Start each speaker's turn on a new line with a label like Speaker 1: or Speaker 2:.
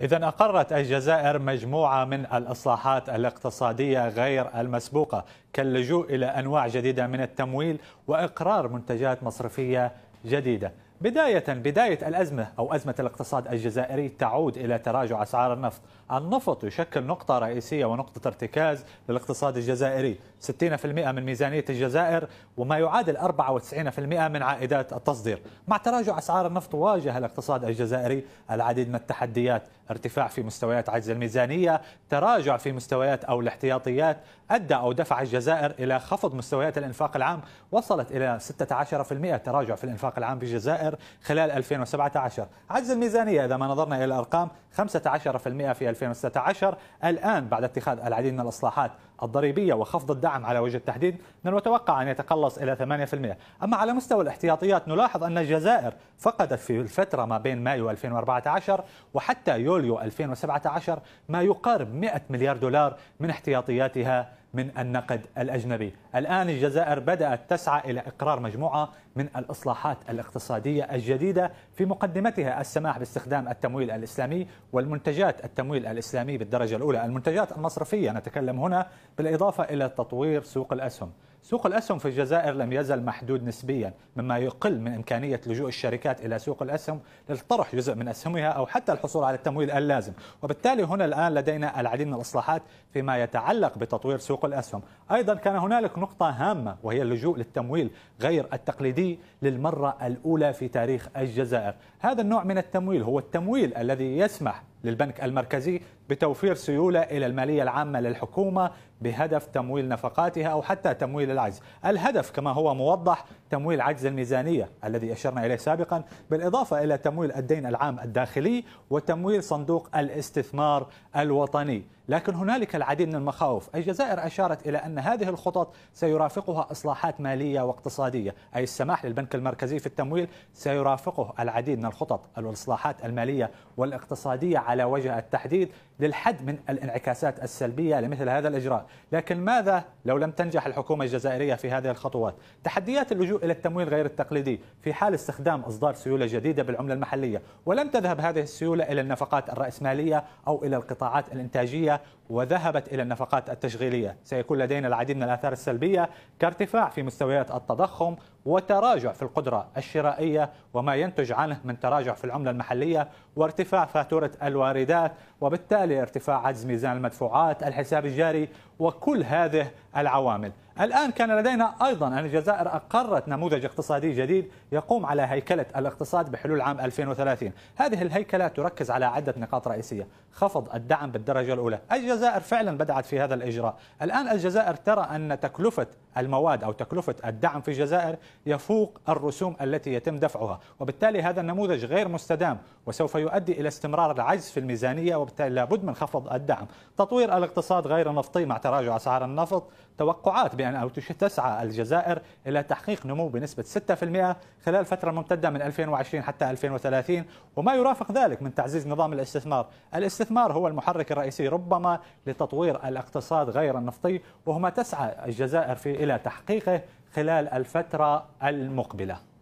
Speaker 1: إذا أقرت الجزائر مجموعة من الإصلاحات الاقتصادية غير المسبوقة كاللجوء إلى أنواع جديدة من التمويل وإقرار منتجات مصرفية جديدة بداية بداية الأزمة أو أزمة الاقتصاد الجزائري تعود إلى تراجع أسعار النفط النفط يشكل نقطة رئيسية ونقطة ارتكاز للاقتصاد الجزائري 60% من ميزانية الجزائر وما يعادل 94% من عائدات التصدير مع تراجع أسعار النفط واجه الاقتصاد الجزائري العديد من التحديات ارتفاع في مستويات عجز الميزانية تراجع في مستويات أو الاحتياطيات أدى أو دفع الجزائر إلى خفض مستويات الإنفاق العام وصلت إلى 16% تراجع في الإنفاق العام في الجزائر الدوائر خلال 2017 عجز الميزانية إذا ما نظرنا إلى الأرقام 15% في 2016 الآن بعد اتخاذ العديد من الإصلاحات الضريبية وخفض الدعم على وجه التحديد من المتوقع أن يتقلص إلى 8% أما على مستوى الاحتياطيات نلاحظ أن الجزائر فقدت في الفترة ما بين مايو 2014 وحتى يوليو 2017 ما يقارب 100 مليار دولار من احتياطياتها من النقد الأجنبي الآن الجزائر بدأت تسعى إلى إقرار مجموعة من الإصلاحات الاقتصادية الجديدة في مقدمتها السماح باستخدام التمويل الإسلامي والمنتجات التمويل الإسلامي بالدرجة الأولى المنتجات المصرفية نتكلم هنا بالإضافة إلى تطوير سوق الأسهم سوق الأسهم في الجزائر لم يزل محدود نسبيا مما يقل من إمكانية لجوء الشركات إلى سوق الأسهم للطرح جزء من أسهمها أو حتى الحصول على التمويل اللازم وبالتالي هنا الآن لدينا العديد من الإصلاحات فيما يتعلق بتطوير سوق الأسهم أيضا كان هنالك نقطة هامة وهي اللجوء للتمويل غير التقليدي للمرة الأولى في تاريخ الجزائر هذا النوع من التمويل هو التمويل الذي يسمح للبنك المركزي بتوفير سيوله الى الماليه العامه للحكومه بهدف تمويل نفقاتها او حتى تمويل العجز، الهدف كما هو موضح تمويل عجز الميزانيه الذي اشرنا اليه سابقا، بالاضافه الى تمويل الدين العام الداخلي وتمويل صندوق الاستثمار الوطني. لكن هنالك العديد من المخاوف الجزائر أشارت إلى أن هذه الخطط سيرافقها إصلاحات مالية واقتصادية أي السماح للبنك المركزي في التمويل سيرافقه العديد من الخطط والإصلاحات المالية والاقتصادية على وجه التحديد للحد من الانعكاسات السلبية لمثل هذا الإجراء لكن ماذا لو لم تنجح الحكومة الجزائرية في هذه الخطوات تحديات اللجوء إلى التمويل غير التقليدي في حال استخدام إصدار سيولة جديدة بالعملة المحلية ولم تذهب هذه السيولة إلى النفقات الرأسمالية أو إلى القطاعات الإنتاجية وذهبت إلى النفقات التشغيلية سيكون لدينا العديد من الآثار السلبية كارتفاع في مستويات التضخم وتراجع في القدرة الشرائية وما ينتج عنه من تراجع في العملة المحلية وارتفاع فاتورة الواردات وبالتالي ارتفاع عجز ميزان المدفوعات الحساب الجاري وكل هذه العوامل الآن كان لدينا أيضا أن الجزائر أقرت نموذج اقتصادي جديد يقوم على هيكلة الاقتصاد بحلول عام 2030 هذه الهيكلة تركز على عدة نقاط رئيسية خفض الدعم بالدرجة الأولى الجزائر فعلا بدأت في هذا الإجراء الآن الجزائر ترى أن تكلفة المواد أو تكلفة الدعم في الجزائر يفوق الرسوم التي يتم دفعها وبالتالي هذا النموذج غير مستدام وسوف يؤدي إلى استمرار العجز في الميزانية وبالتالي لابد من خفض الدعم تطوير الاقتصاد غير النفطي مع تراجع أسعار النفط توقعات بأن أو تسعى الجزائر إلى تحقيق نمو بنسبة 6% خلال فترة ممتدة من 2020 حتى 2030 وما يرافق ذلك من تعزيز نظام الاستثمار الاستثمار هو المحرك الرئيسي ربما لتطوير الاقتصاد غير النفطي وهما تسعى الجزائر في إلى تحقيقه خلال الفترة المقبلة